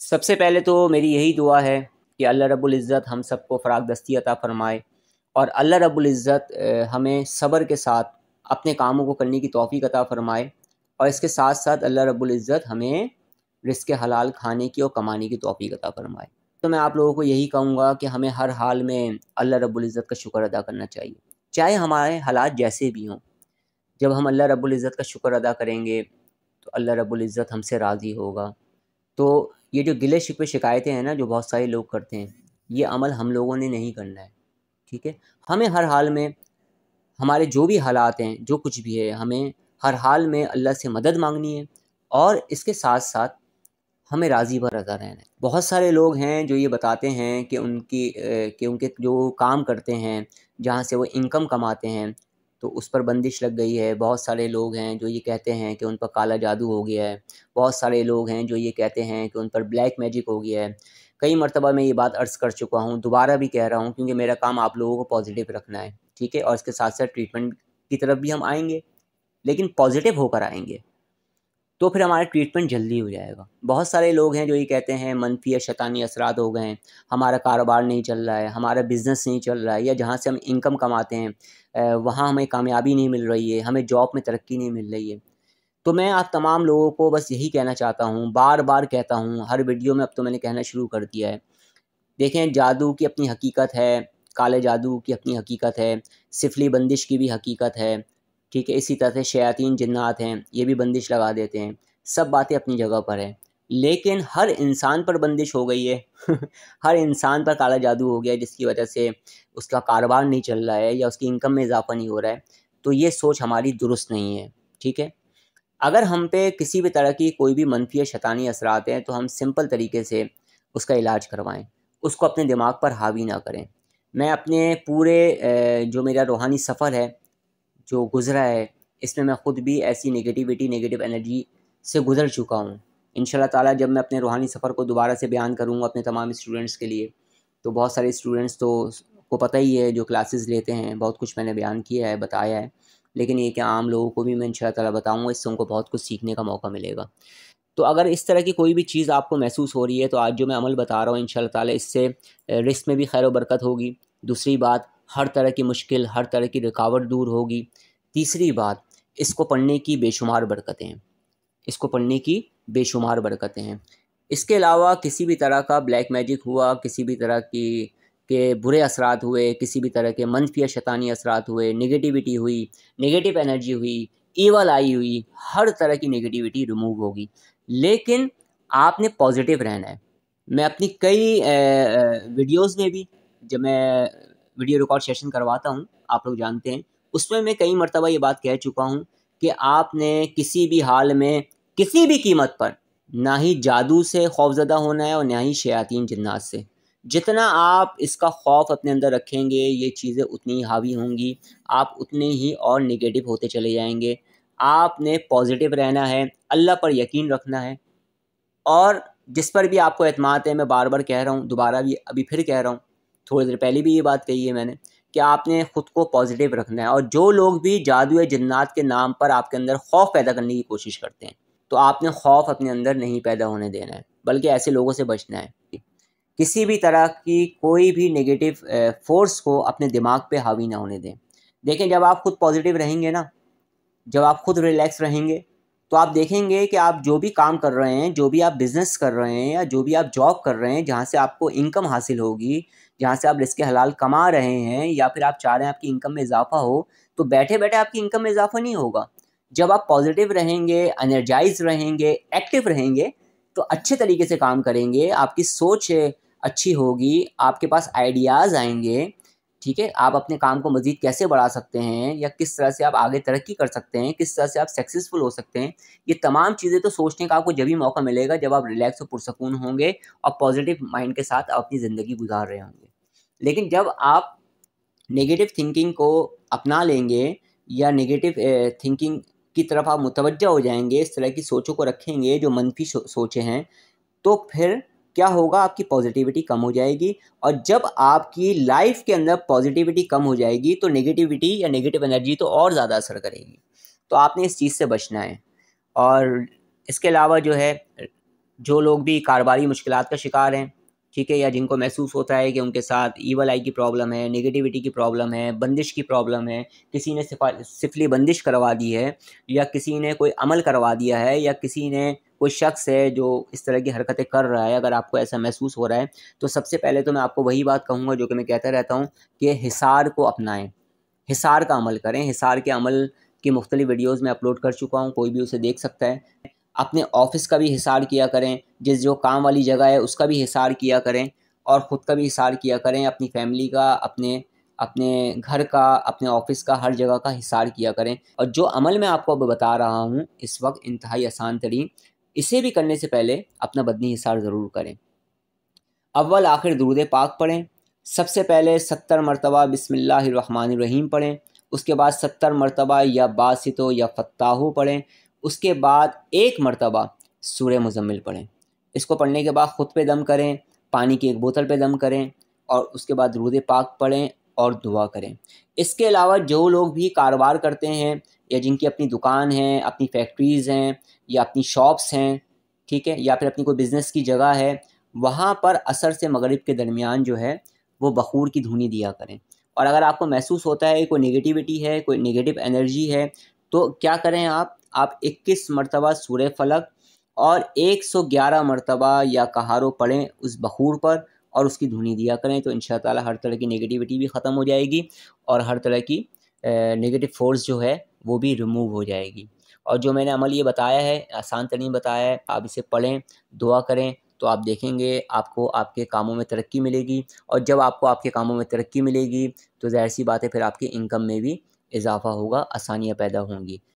सबसे पहले तो मेरी यही दुआ है कि अल्लाह रब्बुल इज़्ज़त हम सबको फ़राग दस्ती अता फ़रमाए और अल्लाह रब्बुल इज़्ज़त हमें सब्र के साथ अपने कामों को करने की तोफ़ी अता फ़रमाए और इसके साथ साथ अल्लाह रब्बुल इज़्ज़त हमें रिस्क हलाल खाने की और कमाने की तोफ़ी अता फ़रमाए तो मैं आप लोगों को यही कहूँगा कि हमें हर हाल में अल्लाह रब्बुल इज़्ज़त का शुक्र अदा करना चाहिए चाहे हमारे हालात जैसे भी हों जब हम अल्लाह रब्बुल इज़्ज़त का शुक्र अदा करेंगे तो अल्लाह रब्बुल इज़्ज़त हमसे राज़ी होगा तो ये जो गिले शिकवे शिकायतें हैं ना जो बहुत सारे लोग करते हैं ये अमल हम लोगों ने नहीं करना है ठीक है हमें हर हाल में हमारे जो भी हालात हैं जो कुछ भी है हमें हर हाल में अल्लाह से मदद मांगनी है और इसके साथ साथ हमें राज़ी पर रजा रहना है बहुत सारे लोग हैं जो ये बताते हैं कि उनकी कि उनके जो काम करते हैं जहाँ से वो इनकम कमाते हैं तो उस पर बंदिश लग गई है बहुत सारे लोग हैं जो ये कहते हैं कि उन पर काला जादू हो गया है बहुत सारे लोग हैं जो ये कहते हैं कि उन पर ब्लैक मैजिक हो गया है कई मरतबा मैं ये बात अर्ज़ कर चुका हूँ दोबारा भी कह रहा हूँ क्योंकि मेरा काम आप लोगों को पॉजिटिव रखना है ठीक है और इसके साथ साथ ट्रीटमेंट की तरफ भी हम आएंगे लेकिन पॉजिटिव होकर आएंगे तो फिर हमारा ट्रीटमेंट जल्दी हो जाएगा बहुत सारे लोग हैं जो ये कहते हैं मनफी या शैतानी असरात हो गए हैं हमारा कारोबार नहीं चल रहा है हमारा बिज़नेस नहीं चल रहा है या जहाँ से हम इनकम कमाते हैं वहाँ हमें कामयाबी नहीं मिल रही है हमें जॉब में तरक्की नहीं मिल रही है तो मैं आप तमाम लोगों को बस यही कहना चाहता हूँ बार बार कहता हूँ हर वीडियो में अब तो मैंने कहना शुरू कर दिया है देखें जादू की अपनी हकीकत है काले जादू की अपनी हकीकत है सिफली बंदिश की भी हकीकत है ठीक है इसी तरह से शयातीन जन्नात हैं ये भी बंदिश लगा देते हैं सब बातें अपनी जगह पर है लेकिन हर इंसान पर बंदिश हो गई है हर इंसान पर काला जादू हो गया जिसकी वजह से उसका कारोबार नहीं चल रहा है या उसकी इनकम में इजाफा नहीं हो रहा है तो ये सोच हमारी दुरुस्त नहीं है ठीक है अगर हम पे किसी भी तरह की कोई भी मनफी शैतानी असरात हैं तो हम सिंपल तरीके से उसका इलाज करवाएं उसको अपने दिमाग पर हावी ना करें मैं अपने पूरे जो मेरा रूहानी सफ़र है जो गुज़रा है इसमें मैं ख़ुद भी ऐसी नेगेटिविटी नेगेटिव एनर्जी से गुज़र चुका हूँ इन ताला जब मैं अपने रूहानी सफ़र को दोबारा से बयान करूँगा अपने तमाम स्टूडेंट्स के लिए तो बहुत सारे स्टूडेंट्स तो को पता ही है जो क्लासेस लेते हैं बहुत कुछ मैंने बयान किया है बताया है लेकिन ये कि आम लोगों को भी मैं इन ताला बताऊँगा इससे उनको बहुत कुछ सीखने का मौका मिलेगा तो अगर इस तरह की कोई भी चीज़ आपको महसूस हो रही है तो आज जो मैं अमल बता रहा हूँ इन ताला इससे रिस्क में भी खैर बरकत होगी दूसरी बात हर तरह की मुश्किल हर तरह की रुकावट दूर होगी तीसरी बात इसको पढ़ने की बेशुमार बरकतें हैं इसको पढ़ने की बेशुमार बरकतें हैं इसके अलावा किसी भी तरह का ब्लैक मैजिक हुआ किसी भी तरह की के बुरे असरात हुए किसी भी तरह के मनफी शैतानी असरात हुए निगेटिविटी हुई नेगेटिव एनर्जी हुई ईवल आई हुई हर तरह की निगेटिविटी रिमूव होगी लेकिन आपने पॉजिटिव रहना है मैं अपनी कई वीडियोस में भी जब मैं वीडियो रिकॉर्ड सेशन करवाता हूँ आप लोग जानते हैं उसमें मैं कई मरतबा ये बात कह चुका हूँ कि आपने किसी भी हाल में किसी भी कीमत पर ना ही जादू से खौफजदा होना है और ना ही शयातीन जन्नात से जितना आप इसका खौफ अपने अंदर रखेंगे ये चीज़ें उतनी ही हावी होंगी आप उतने ही और निगेटिव होते चले जाएंगे आपने पॉजिटिव रहना है अल्लाह पर यकीन रखना है और जिस पर भी आपको अतमाद है मैं बार बार कह रहा हूँ दोबारा भी अभी फिर कह रहा हूँ थोड़ी देर पहले भी ये बात कही है मैंने कि आपने ख़ुद को पॉजिटिव रखना है और जो लोग भी जादू या जन्नात के नाम पर आपके अंदर खौफ पैदा करने की कोशिश करते हैं तो आपने खौफ अपने अंदर नहीं पैदा होने देना है बल्कि ऐसे लोगों से बचना है किसी भी तरह की कोई भी नेगेटिव फोर्स को अपने दिमाग पे हावी ना होने दें देखें जब आप खुद पॉजिटिव रहेंगे ना जब आप खुद रिलैक्स रहेंगे तो आप देखेंगे कि आप जो भी काम कर रहे हैं जो भी आप बिज़नेस कर रहे हैं या जो भी आप जॉब कर रहे हैं जहाँ से आपको इनकम हासिल होगी जहाँ से आप रिस्क हलाल कमा रहे हैं या फिर आप चाह रहे हैं आपकी इनकम में इजाफा हो तो बैठे बैठे आपकी इनकम में इजाफा नहीं होगा जब आप पॉजिटिव रहेंगे अनर्जाइज रहेंगे एक्टिव रहेंगे तो अच्छे तरीके से काम करेंगे आपकी सोच अच्छी होगी आपके पास आइडियाज़ आएंगे ठीक है आप अपने काम को मज़ीद कैसे बढ़ा सकते हैं या किस तरह से आप आगे तरक्की कर सकते हैं किस तरह से आप सक्सेसफुल हो सकते हैं ये तमाम चीज़ें तो सोचने का आपको जब भी मौका मिलेगा जब आप रिलैक्स और पुरसकून होंगे और पॉजिटिव माइंड के साथ आप अपनी ज़िंदगी गुजार रहे होंगे लेकिन जब आप नेगेटिव थिंकिंग को अपना लेंगे या नेगेटिव थिंकिंग की तरफ आप मुतवजह हो जाएंगे इस तरह की सोचों को रखेंगे जो मनफी सोचे हैं तो फिर क्या होगा आपकी पॉजिटिविटी कम हो जाएगी और जब आपकी लाइफ के अंदर पॉजिटिविटी कम हो जाएगी तो नेगेटिविटी या नेगेटिव एनर्जी तो और ज़्यादा असर करेगी तो आपने इस चीज़ से बचना है और इसके अलावा जो है जो लोग भी कारोबारी मुश्किल का शिकार हैं ठीक है या जिनको महसूस होता है कि उनके साथ ईवल आई की प्रॉब्लम है नेगेटिविटी की प्रॉब्लम है बंदिश की प्रॉब्लम है किसी ने सिफली बंदिश करवा दी है या किसी ने कोई अमल करवा दिया है या किसी ने कोई शख्स है जो इस तरह की हरकतें कर रहा है अगर आपको ऐसा महसूस हो रहा है तो सबसे पहले तो मैं आपको वही बात कहूँगा जो कि मैं कहता रहता हूँ कि हिसार को अपनाएँ हिसार का अमल करें हिसार के अमल की मुख्तलिफ़ वीडियोज़ में अपलोड कर चुका हूँ कोई भी उसे देख सकता है अपने ऑफिस का भी हिसार किया करें जिस जो काम वाली जगह है उसका भी हिसार किया करें और ख़ुद का भी हिसार किया करें अपनी फैमिली का अपने अपने घर का अपने ऑफिस का हर जगह का हिसार किया करें और जो अमल मैं आपको अब बता रहा हूँ इस वक्त इंतहाई आसान तरीन इसे भी करने से पहले अपना बदनी हिसार ज़रूर करें अव्वल आखिर दुरुद पाक पढ़ें सबसे पहले सत्तर मरतबा बिसमीम पढ़ें उसके बाद सत्तर मरतबा या बासितो या फ़त्ताहू पढ़ें उसके बाद एक मरतबा सूर्य मुजम्मिल पढ़ें इसको पढ़ने के बाद ख़ुद पे दम करें पानी की एक बोतल पे दम करें और उसके बाद रूद पाक पढ़ें और दुआ करें इसके अलावा जो लोग भी कारोबार करते हैं या जिनकी अपनी दुकान है अपनी फैक्ट्रीज़ हैं या अपनी शॉप्स हैं ठीक है या फिर अपनी कोई बिज़नेस की जगह है वहाँ पर असर से मगरिब के दरमियान जो है वो बखूर की धुनी दिया करें और अगर आपको महसूस होता है कोई नेगेटिविटी है कोई नेगेटिव एनर्जी है तो क्या करें आप आप 21 मरतबा सूर्य फलक और 111 मरतबा या कहारों पढ़ें उस बखूर पर और उसकी धुनी दिया करें तो इन ताला हर तरह की नेगेटिविटी भी ख़त्म हो जाएगी और हर तरह की नेगेटिव फोर्स जो है वो भी रिमूव हो जाएगी और जो मैंने अमल ये बताया है आसान तरीन बताया है आप इसे पढ़ें दुआ करें तो आप देखेंगे आपको आपके कामों में तरक्की मिलेगी और जब आपको आपके कामों में तरक्की मिलेगी तो जाहिर सी बात है फिर आपकी इनकम में भी इजाफा होगा आसानियाँ पैदा होंगी